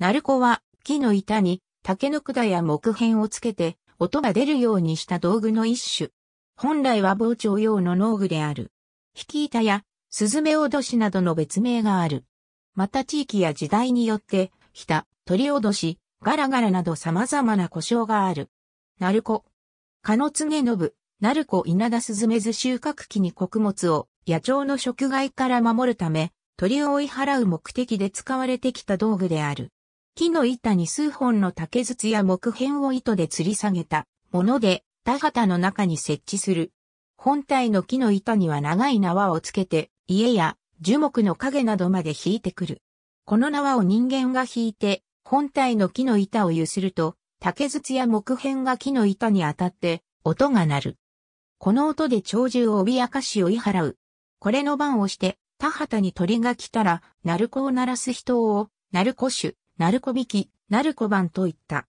鳴子は木の板に竹の管や木片をつけて音が出るようにした道具の一種。本来は傍聴用の農具である。引き板やスズメ脅しなどの別名がある。また地域や時代によって、ひた、鳥脅し、ガラガラなど様々な故障がある。鳴子。鹿げのぶ、鳴子稲田スズメズ収穫期に穀物を野鳥の食害から守るため、鳥を追い払う目的で使われてきた道具である。木の板に数本の竹筒や木片を糸で吊り下げたもので、田畑の中に設置する。本体の木の板には長い縄をつけて、家や樹木の影などまで引いてくる。この縄を人間が引いて、本体の木の板を揺すると、竹筒や木片が木の板に当たって、音が鳴る。この音で鳥獣を脅かし追い払う。これの番をして、田畑に鳥が来たら、鳴子を鳴らす人を、鳴子種ナルコ引き、ナルコ版といった。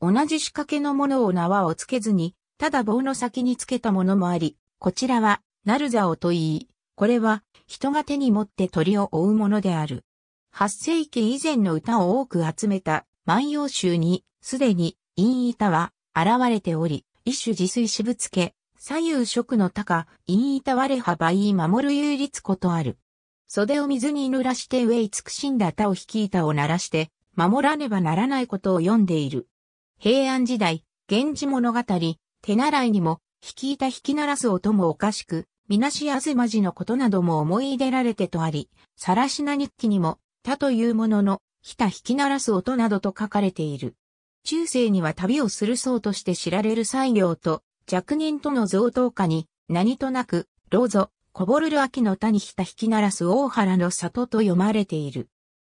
同じ仕掛けのものを縄をつけずに、ただ棒の先につけたものもあり、こちらは、ナルザオといい、これは、人が手に持って鳥を追うものである。8世紀以前の歌を多く集めた万葉集に、すでに、陰板は、現れており、一種自炊しぶつけ、左右色の高、陰板割れ幅いい守る有立ことある。袖を水に濡らして上慈しんだ他を引いたを鳴らして、守らねばならないことを読んでいる。平安時代、源氏物語、手習いにも、引いた引き鳴らす音もおかしく、みなしあずまじのことなども思い出られてとあり、さらしな日記にも、他というものの、ひた引き鳴らす音などと書かれている。中世には旅をする層として知られる西行と、若人との贈答下に、何となく、老ぞ、こぼるる秋の谷ひた引き鳴らす大原の里と読まれている。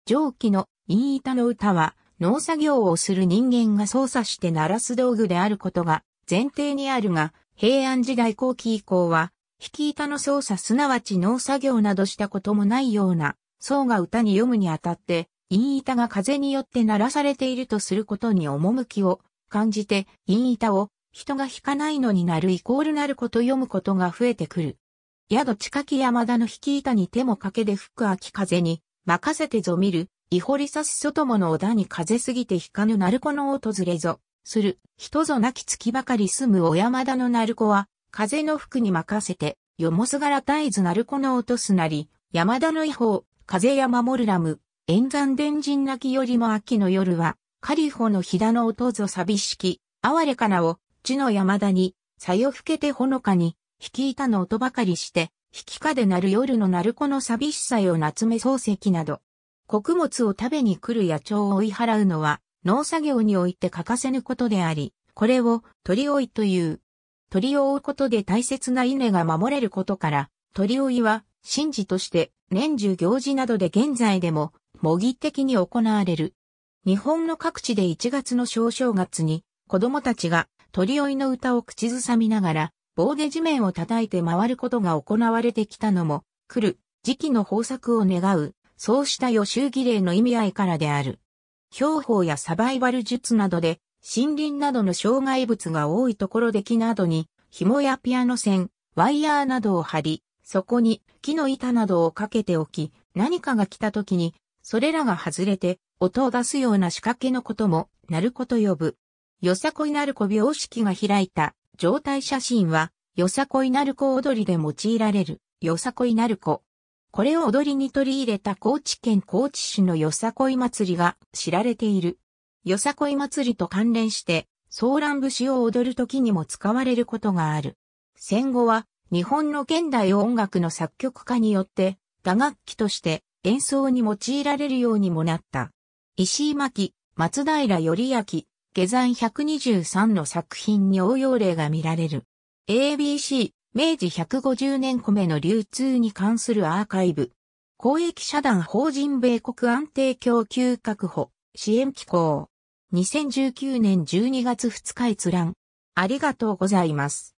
上記の陰板の歌は、農作業をする人間が操作して鳴らす道具であることが前提にあるが、平安時代後期以降は、引き板の操作すなわち農作業などしたこともないような、僧が歌に読むにあたって、陰板が風によって鳴らされているとすることに趣を感じて、陰板を人が弾かないのになるイコールなること読むことが増えてくる。宿近き山田の引き板に手もかけで吹く秋風に任せてぞ見るイホリサス外もの小田に風すぎて引かぬ鳴子の訪れぞ、する、人ぞなき月ばかり住む小山田の鳴子は、風の服に任せて、よもすがら絶えず鳴子の落とすなり、山田の違法、風や守るラム、円山伝人泣きよりも秋の夜は、カリホの飛騨の音ぞ寂しき、哀れかなを、地の山田に、さよふけてほのかに、引き板の音ばかりして、引きかで鳴る夜の鳴子の寂しさよ夏目漱石など、穀物を食べに来る野鳥を追い払うのは農作業において欠かせぬことであり、これを鳥追いという。鳥を追うことで大切な稲が守れることから、鳥追いは神事として年中行事などで現在でも模擬的に行われる。日本の各地で1月の小正月に子供たちが鳥追いの歌を口ずさみながら棒で地面を叩いて回ることが行われてきたのも来る時期の豊作を願うそうした予習儀礼の意味合いからである。標法やサバイバル術などで、森林などの障害物が多いところで木などに、紐やピアノ線、ワイヤーなどを貼り、そこに木の板などをかけておき、何かが来た時に、それらが外れて、音を出すような仕掛けのことも、鳴子と呼ぶ。よさこい鳴子こ様式が開いた状態写真は、よさこい鳴子踊りで用いられる、よさこい鳴子。これを踊りに取り入れた高知県高知市のよさこい祭りが知られている。よさこい祭りと関連して、ソーラン節を踊る時にも使われることがある。戦後は、日本の現代音楽の作曲家によって、打楽器として演奏に用いられるようにもなった。石井巻、松平頼明、下山123の作品に応用例が見られる。ABC、明治150年米の流通に関するアーカイブ。公益社団法人米国安定供給確保支援機構。2019年12月2日閲覧。ありがとうございます。